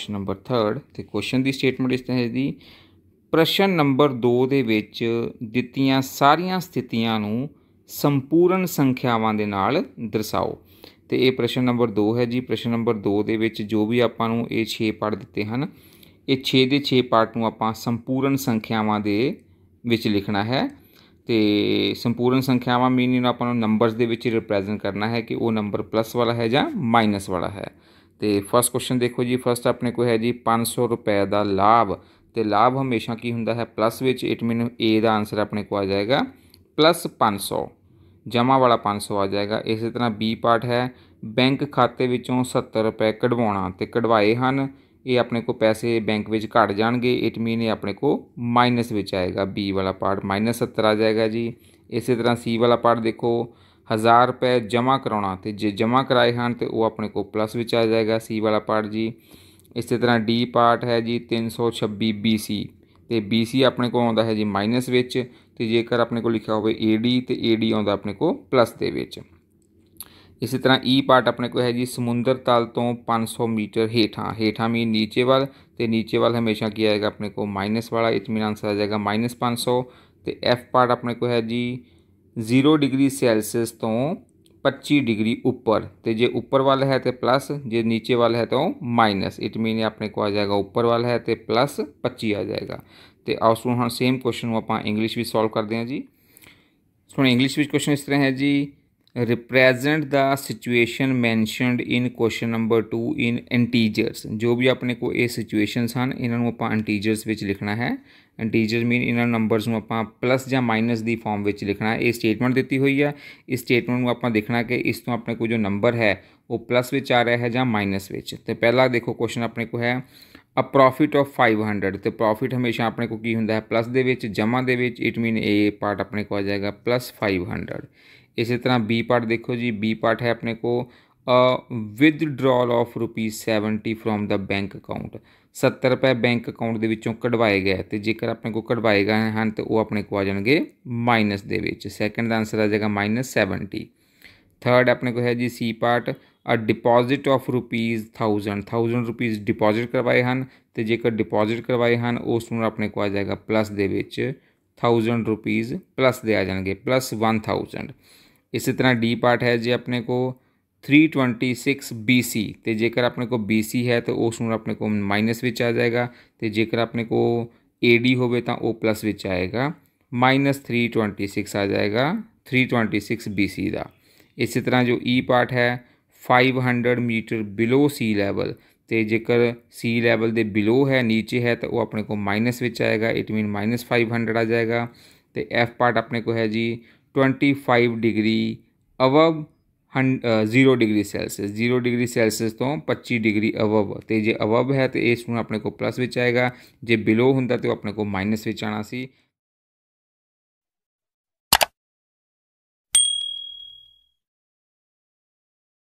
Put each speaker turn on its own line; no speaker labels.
option number 3 ਤੇ question ਦੀ statement ਇਸ ਤਰ੍ਹਾਂ ਹੈ ਦੀ ਪ੍ਰਸ਼ਨ ਨੰਬਰ 2 ਦੇ ਵਿੱਚ ਦਿੱਤੀਆਂ ਸਾਰੀਆਂ ਸਥਿਤੀਆਂ ਨੂੰ ਸੰਪੂਰਨ ਸੰਖਿਆਵਾਂ ਦੇ ਨਾਲ ਦਰਸਾਓ ਤੇ ਇਹ ਪ੍ਰਸ਼ਨ ਨੰਬਰ 2 ਹੈ ਜੀ ਪ੍ਰਸ਼ਨ ਨੰਬਰ 2 ਦੇ ਵਿੱਚ ਜੋ ਵੀ ਆਪਾਂ ਨੂੰ ਇਹ 6 ਪਾਰਟ ਦਿੱਤੇ ਹਨ ਇਹ 6 ਦੇ 6 ਪਾਰਟ ਨੂੰ ਆਪਾਂ ਸੰਪੂਰਨ ਸੰਖਿਆਵਾਂ ਦੇ ਵਿੱਚ ਲਿਖਣਾ ਹੈ ਤੇ ਸੰਪੂਰਨ ਸੰਖਿਆਵਾਂ ਮੀਨਿੰਗ ਆਪਾਂ ਨੂੰ ਨੰਬਰਸ ਦੇ ਵਿੱਚ ਰਿਪਰੈਜ਼ੈਂਟ ਕਰਨਾ ਹੈ ਕਿ ਉਹ ਨੰਬਰ ਪਲੱਸ ਵਾਲਾ ਹੈ ਜਾਂ ਮਾਈਨਸ ਵਾਲਾ ਹੈ ਤੇ ਫਸਟ ਕੁਐਸਚਨ ਦੇਖੋ ਜੀ ਫਸਟ ਆਪਣੇ ਕੋਲ ਹੈ ਜੀ 500 ਰੁਪਏ ਦਾ ਲਾਭ ਤੇ ਲਾਭ ਹਮੇਸ਼ਾ ਕੀ ਹੁੰਦਾ ਹੈ ਪਲੱਸ ਵਿੱਚ ਇਟ ਮੀਨ A ਦਾ ਆਨਸਰ ਆਪਣੇ ਕੋਲ ਆ ਜਾਏਗਾ ਪਲੱਸ 500 ਜਮਾ ਵਾਲਾ 500 ਆ ਜਾਏਗਾ ਇਸੇ ਤਰ੍ਹਾਂ B ਪਾਰਟ ਹੈ ਬੈਂਕ ਖਾਤੇ ਵਿੱਚੋਂ 70 ਰੁਪਏ ਕਢਵਾਉਣਾ ਤੇ ਕਢਵਾਏ ਹਨ ਇਹ ਆਪਣੇ ਕੋ ਪੈਸੇ ਬੈਂਕ ਵਿੱਚ ਘਟ ਜਾਣਗੇ ਇਟ ਮੀਨ ਇਹ ਆਪਣੇ ਕੋ ਮਾਈਨਸ ਵਿੱਚ ਆਏਗਾ B ਵਾਲਾ ਪਾਰਟ -70 ਆ ਜਾਏਗਾ ਜੀ ਇਸੇ ਤਰ੍ਹਾਂ C ਵਾਲਾ ਪਾਰਟ ਦੇਖੋ 1000 ਰੁਪਏ ਜਮ੍ਹਾਂ ਕਰਾਉਣਾ ਤੇ ਜੇ ਜਮ੍ਹਾਂ ਕਰਾਏ ਹਨ ਤੇ ਉਹ ਆਪਣੇ ਕੋਲ ਪਲੱਸ ਵਿੱਚ ਆ ਜਾਏਗਾ ਸੀ ਵਾਲਾ ਪਾਰਟ ਜੀ ਇਸੇ ਤਰ੍ਹਾਂ ਡੀ ਪਾਰਟ ਹੈ ਜੀ 326 BC ਤੇ BC ਆਪਣੇ ਕੋਲ ਆਉਂਦਾ ਹੈ ਜੀ ਮਾਈਨਸ ਵਿੱਚ ਤੇ ਜੇਕਰ ਆਪਣੇ ਕੋਲ ਲਿਖਿਆ ਹੋਵੇ AD ਤੇ AD ਆਉਂਦਾ ਆਪਣੇ ਕੋਲ ਪਲੱਸ ਦੇ ਵਿੱਚ ਇਸੇ ਤਰ੍ਹਾਂ E ਪਾਰਟ ਆਪਣੇ ਕੋਲ ਹੈ ਜੀ ਸਮੁੰਦਰ ਤਲ ਤੋਂ 500 ਮੀਟਰ ਹੇਠਾਂ ਹੇਠਾਂ ਮੀ ਨੀਚੇ ਵੱਲ ਤੇ ਨੀਚੇ ਵੱਲ ਹਮੇਸ਼ਾ ਕੀ ਆਏਗਾ ਆਪਣੇ ਕੋਲ ਮਾਈਨਸ ਵਾਲਾ ਇਟ ਮੀਨ ਆਨਸਰ ਆ ਜਾਏਗਾ -500 ਤੇ F ਪਾਰਟ ਆਪਣੇ ਕੋਲ ਹੈ ਜੀ जीरो डिग्री सैलसीयस तो पच्ची डिग्री उपर तो जो उपर वाल है तो प्लस जो नीचे वाल है तो माइनस इट मीन अपने को आ जाएगा उपर वाल है तो प्लस पच्ची आ जाएगा तो उस हम सेम क्वेश्चन आप इंग्लिश भी सोल्व करते हैं जी हम इंग्लिश क्वेश्चन इस तरह है जी represent the situation mentioned in question number two in integers ਜੋ ਵੀ ਆਪਣੇ ਕੋ ਇਹ ਸਿਚੁਏਸ਼ਨਸ ਹਨ ਇਹਨਾਂ ਨੂੰ ਆਪਾਂ ਐਂਟੀਜਰਸ ਵਿੱਚ ਲਿਖਣਾ ਹੈ ਐਂਟੀਜਰ ਮੀਨ ਇਹਨਾਂ ਨੰਬਰਸ ਨੂੰ ਆਪਾਂ ਪਲੱਸ ਜਾਂ ਮਾਈਨਸ ਦੀ ਫਾਰਮ ਵਿੱਚ ਲਿਖਣਾ ਹੈ ਇਹ ਸਟੇਟਮੈਂਟ ਦਿੱਤੀ ਹੋਈ ਹੈ ਇਸ ਸਟੇਟਮੈਂਟ ਨੂੰ ਆਪਾਂ ਦੇਖਣਾ ਕਿ ਇਸ ਤੋਂ ਆਪਣੇ ਕੋ ਜੋ ਨੰਬਰ ਹੈ ਉਹ ਪਲੱਸ ਵਿੱਚ ਆ ਰਿਹਾ ਹੈ ਜਾਂ ਮਾਈਨਸ ਵਿੱਚ ਤੇ ਪਹਿਲਾ ਦੇਖੋ ਕੁਐਸਚਨ ਆਪਣੇ ਕੋ ਹੈ ਅ ਪ੍ਰੋਫਿਟ ਆਫ 500 ਤੇ ਪ੍ਰੋਫਿਟ ਹਮੇਸ਼ਾ ਆਪਣੇ ਕੋ ਕੀ ਹੁੰਦਾ ਹੈ ਪਲੱਸ ਦੇ ਵਿੱਚ ਜਮਾ ਦੇ ਵਿੱਚ ਇਟ ਮੀਨ ਇਹ ਪਾਰਟ ਆਪਣੇ ਕੋ ਆ ਜਾਏਗਾ ਪਲੱਸ 500 इसी तरह बी पार्ट देखो जी बी पार्ट है अपने को withdrawal of rupees 70 from the bank account 70 ਰੁਪਏ ਬੈਂਕ ਅਕਾਊਂਟ ਦੇ ਵਿੱਚੋਂ ਕਢਵਾਏ ਗਏ ਤੇ ਜੇਕਰ ਆਪਣੇ ਕੋ ਕਢਵਾਏ ਗਏ ਹਨ ਤੇ ਉਹ ਆਪਣੇ ਕੋ ਆ ਜਾਣਗੇ ਮਾਈਨਸ ਦੇ ਵਿੱਚ ਸੈਕੰਡ ਦਾ ਆਨਸਰ ਆ ਜਾਏਗਾ -70 ਥਰਡ ਆਪਣੇ ਕੋ ਹੈ ਜੀ C part a deposit of rupees 1000 1000 rupees deposit ਕਰਵਾਏ ਹਨ ਤੇ ਜੇਕਰ ਡਿਪੋਜ਼ਿਟ ਕਰਵਾਏ ਹਨ ਉਸ ਨੂੰ ਆਪਣੇ ਕੋ ਆ ਜਾਏਗਾ ਪਲੱਸ ਦੇ ਵਿੱਚ थाउजेंड रुपीज़ प्लस दे आ जाएंगे प्लस वन थाउजेंड इस तरह डी पार्ट है जी अपने को three twenty six B C तो जेकर अपने को बी सी है तो उस अपने को माइनस में आ जाएगा तो जेकर अपने को ए डी हो तो प्लस में आएगा माइनस थ्री ट्वेंटी सिक्स आ जाएगा three twenty six B C का इस तरह जो ई पार्ट है five hundred metre below sea level ਤੇ ਜੇਕਰ C ਲੈਵਲ ਦੇ ਬਿਲੋ ਹੈ ਨੀਚੇ ਹੈ ਤਾਂ ਉਹ ਆਪਣੇ ਕੋ ਮਾਈਨਸ ਵਿੱਚ ਆਏਗਾ ਇਟ ਮੀਨ -500 ਆ ਜਾਏਗਾ ਤੇ F ਪਾਰਟ ਆਪਣੇ ਕੋ ਹੈ ਜੀ 25 ਡਿਗਰੀ ਅਵਬ 0 ਡਿਗਰੀ ਸੈਲਸੀਅਸ 0 ਡਿਗਰੀ ਸੈਲਸੀਅਸ ਤੋਂ 25 ਡਿਗਰੀ ਅਵਬ ਤੇ ਜੇ ਅਵਬ ਹੈ ਤੇ ਇਹ ਸਟੂਡੈਂਟ ਆਪਣੇ ਕੋ ਪਲੱਸ ਵਿੱਚ ਆਏਗਾ ਜੇ ਬਿਲੋ ਹੁੰਦਾ ਤੇ ਉਹ ਆਪਣੇ ਕੋ ਮਾਈਨਸ ਵਿੱਚ ਆਣਾ ਸੀ